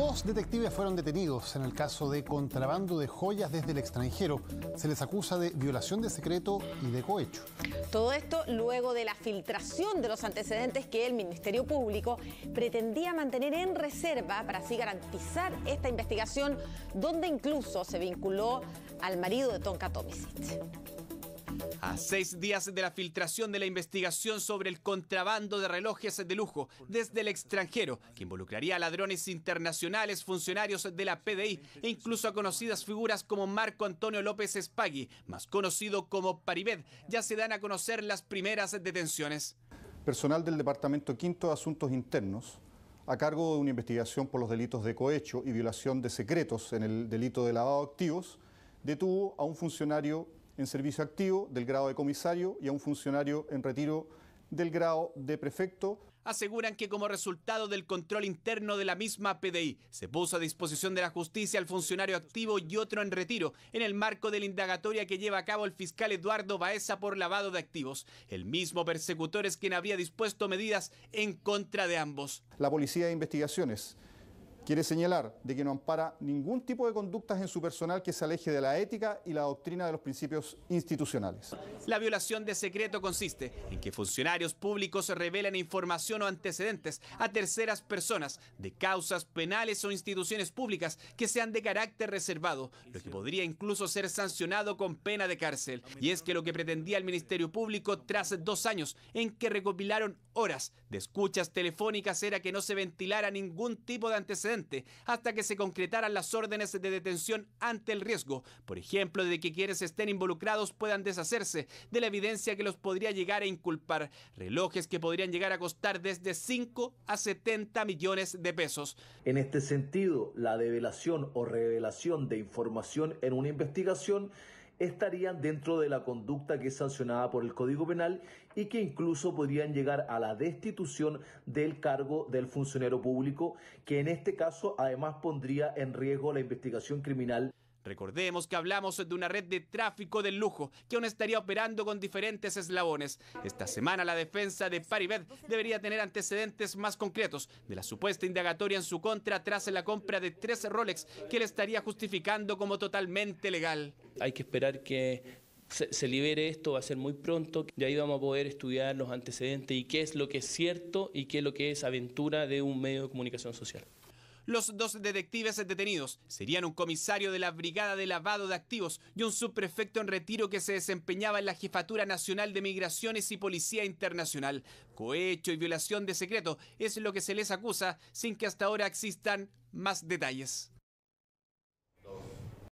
Dos detectives fueron detenidos en el caso de contrabando de joyas desde el extranjero. Se les acusa de violación de secreto y de cohecho. Todo esto luego de la filtración de los antecedentes que el Ministerio Público pretendía mantener en reserva para así garantizar esta investigación, donde incluso se vinculó al marido de Tonka Tomicic. A seis días de la filtración de la investigación sobre el contrabando de relojes de lujo desde el extranjero, que involucraría a ladrones internacionales, funcionarios de la PDI e incluso a conocidas figuras como Marco Antonio López Espagui, más conocido como Paribet, ya se dan a conocer las primeras detenciones. Personal del Departamento Quinto de Asuntos Internos, a cargo de una investigación por los delitos de cohecho y violación de secretos en el delito de lavado de activos, detuvo a un funcionario en servicio activo del grado de comisario y a un funcionario en retiro del grado de prefecto. Aseguran que como resultado del control interno de la misma PDI, se puso a disposición de la justicia al funcionario activo y otro en retiro, en el marco de la indagatoria que lleva a cabo el fiscal Eduardo Baeza por lavado de activos. El mismo persecutor es quien había dispuesto medidas en contra de ambos. La Policía de Investigaciones Quiere señalar de que no ampara ningún tipo de conductas en su personal que se aleje de la ética y la doctrina de los principios institucionales. La violación de secreto consiste en que funcionarios públicos revelan información o antecedentes a terceras personas de causas penales o instituciones públicas que sean de carácter reservado, lo que podría incluso ser sancionado con pena de cárcel. Y es que lo que pretendía el Ministerio Público tras dos años en que recopilaron horas de escuchas telefónicas era que no se ventilara ningún tipo de antecedentes hasta que se concretaran las órdenes de detención ante el riesgo, por ejemplo, de que quienes estén involucrados puedan deshacerse de la evidencia que los podría llegar a inculpar, relojes que podrían llegar a costar desde 5 a 70 millones de pesos. En este sentido, la develación o revelación de información en una investigación estarían dentro de la conducta que es sancionada por el Código Penal y que incluso podrían llegar a la destitución del cargo del funcionario público, que en este caso además pondría en riesgo la investigación criminal Recordemos que hablamos de una red de tráfico de lujo que aún estaría operando con diferentes eslabones. Esta semana la defensa de Paribet debería tener antecedentes más concretos de la supuesta indagatoria en su contra tras la compra de tres Rolex que le estaría justificando como totalmente legal. Hay que esperar que se, se, libere esto, va a ser muy pronto, de ahí vamos a poder estudiar los antecedentes y qué es lo que es cierto y qué es lo que es aventura de un medio de comunicación social. Los dos detectives detenidos serían un comisario de la Brigada de Lavado de Activos y un subprefecto en retiro que se desempeñaba en la Jefatura Nacional de Migraciones y Policía Internacional. Cohecho y violación de secreto es lo que se les acusa sin que hasta ahora existan más detalles.